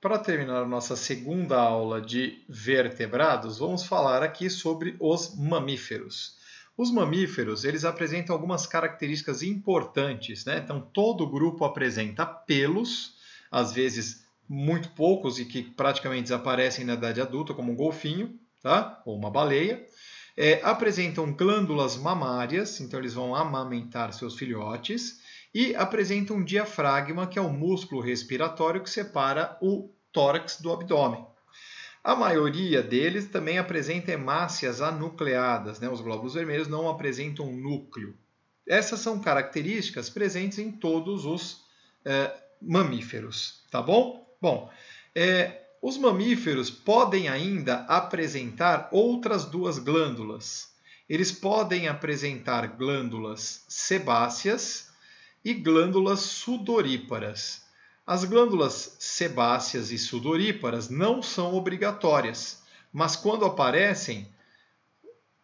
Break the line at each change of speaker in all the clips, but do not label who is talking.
Para terminar nossa segunda aula de vertebrados, vamos falar aqui sobre os mamíferos. Os mamíferos, eles apresentam algumas características importantes, né? Então todo grupo apresenta pelos, às vezes muito poucos e que praticamente desaparecem na idade adulta, como um golfinho, tá? Ou uma baleia. É, apresentam glândulas mamárias, então eles vão amamentar seus filhotes e apresenta um diafragma, que é o músculo respiratório que separa o tórax do abdômen. A maioria deles também apresenta hemácias anucleadas, né? os glóbulos vermelhos não apresentam núcleo. Essas são características presentes em todos os é, mamíferos, tá bom? Bom, é, os mamíferos podem ainda apresentar outras duas glândulas. Eles podem apresentar glândulas sebáceas e glândulas sudoríparas. As glândulas sebáceas e sudoríparas não são obrigatórias, mas quando aparecem,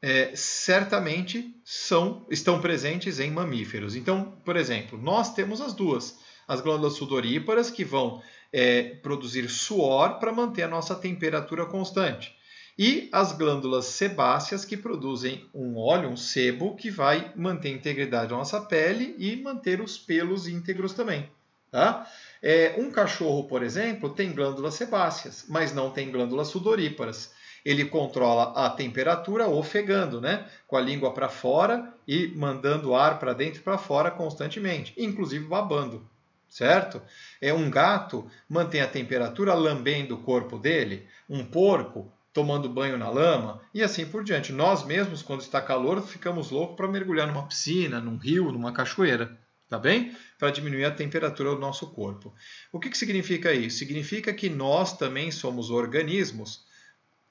é, certamente são, estão presentes em mamíferos. Então, por exemplo, nós temos as duas: as glândulas sudoríparas, que vão é, produzir suor para manter a nossa temperatura constante, e as glândulas sebáceas que produzem um óleo, um sebo, que vai manter a integridade da nossa pele e manter os pelos íntegros também. Tá? É, um cachorro, por exemplo, tem glândulas sebáceas, mas não tem glândulas sudoríparas. Ele controla a temperatura ofegando, né? com a língua para fora e mandando ar para dentro e para fora constantemente, inclusive babando certo? É um gato mantém a temperatura lambendo o corpo dele, um porco tomando banho na lama e assim por diante. Nós mesmos, quando está calor, ficamos loucos para mergulhar numa piscina, num rio, numa cachoeira, tá bem? Para diminuir a temperatura do nosso corpo. O que, que significa isso? Significa que nós também somos organismos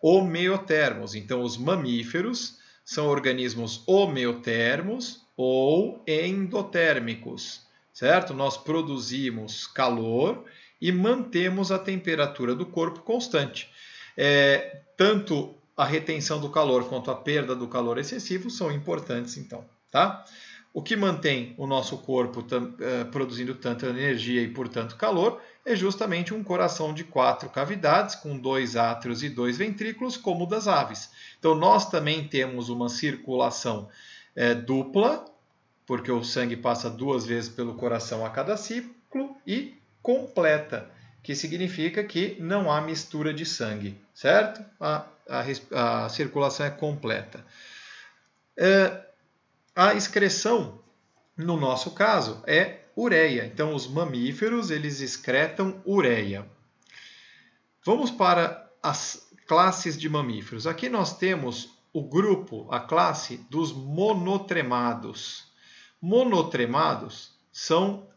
homeotermos. Então, os mamíferos são organismos homeotermos ou endotérmicos, certo? Nós produzimos calor e mantemos a temperatura do corpo constante. É, tanto a retenção do calor quanto a perda do calor excessivo são importantes, então, tá? O que mantém o nosso corpo é, produzindo tanta energia e, portanto, calor é justamente um coração de quatro cavidades, com dois átrios e dois ventrículos, como o das aves. Então, nós também temos uma circulação é, dupla, porque o sangue passa duas vezes pelo coração a cada ciclo, e completa que significa que não há mistura de sangue, certo? A, a, a circulação é completa. É, a excreção, no nosso caso, é ureia. Então, os mamíferos eles excretam ureia. Vamos para as classes de mamíferos. Aqui nós temos o grupo, a classe dos monotremados. Monotremados são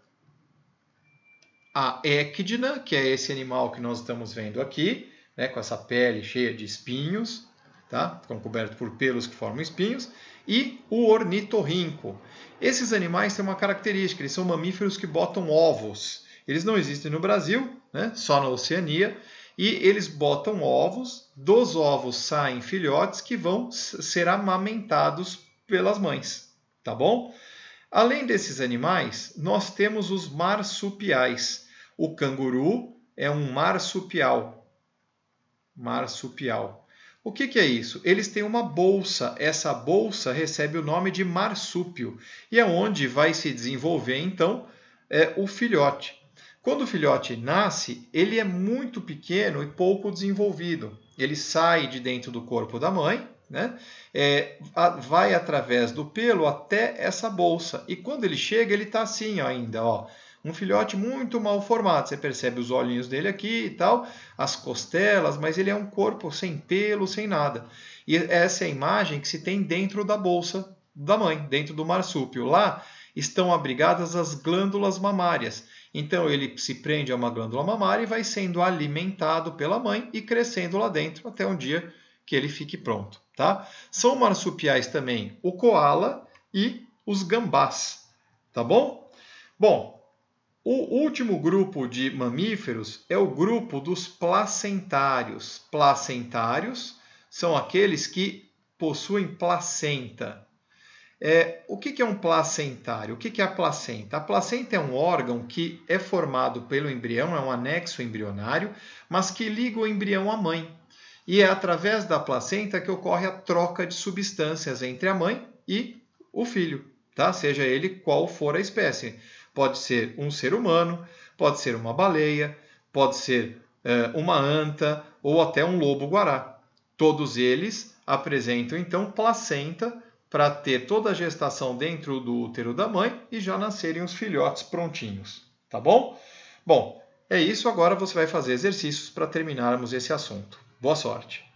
a Echidna, que é esse animal que nós estamos vendo aqui, né, com essa pele cheia de espinhos, tá? ficam cobertos por pelos que formam espinhos, e o ornitorrinco. Esses animais têm uma característica, eles são mamíferos que botam ovos. Eles não existem no Brasil, né? só na Oceania, e eles botam ovos, dos ovos saem filhotes que vão ser amamentados pelas mães, tá bom? Além desses animais, nós temos os marsupiais. O canguru é um marsupial. Marsupial. O que, que, é isso? Eles têm uma bolsa. Essa bolsa recebe o nome de marsúpio e é onde vai se desenvolver então é, o filhote. Quando o filhote nasce, ele é muito pequeno e pouco desenvolvido. Ele sai de dentro do corpo da mãe, né? É, a, vai através do pelo até essa bolsa. E quando ele chega, ele está assim ó, ainda, ó, um filhote muito mal formado. Você percebe os olhinhos dele aqui e tal, as costelas, mas ele é um corpo sem pelo, sem nada. E essa é a imagem que se tem dentro da bolsa da mãe, dentro do marsúpio. Lá estão abrigadas as glândulas mamárias. Então ele se prende a uma glândula mamária e vai sendo alimentado pela mãe e crescendo lá dentro até um dia que ele fique pronto. Tá? São marsupiais também o coala e os gambás. Tá bom? Bom, o último grupo de mamíferos é o grupo dos placentários. Placentários são aqueles que possuem placenta. É, o que, é um placentário? O que, que é a placenta? A placenta é um órgão que é formado pelo embrião, é um anexo embrionário, mas que liga o embrião à mãe. E é através da placenta que ocorre a troca de substâncias entre a mãe e o filho, tá? seja ele qual for a espécie. Pode ser um ser humano, pode ser uma baleia, pode ser é, uma anta ou até um lobo-guará. Todos eles apresentam então placenta para ter toda a gestação dentro do útero da mãe e já nascerem os filhotes prontinhos, tá bom? Bom, é isso. Agora você vai fazer exercícios para terminarmos esse assunto. Boa sorte!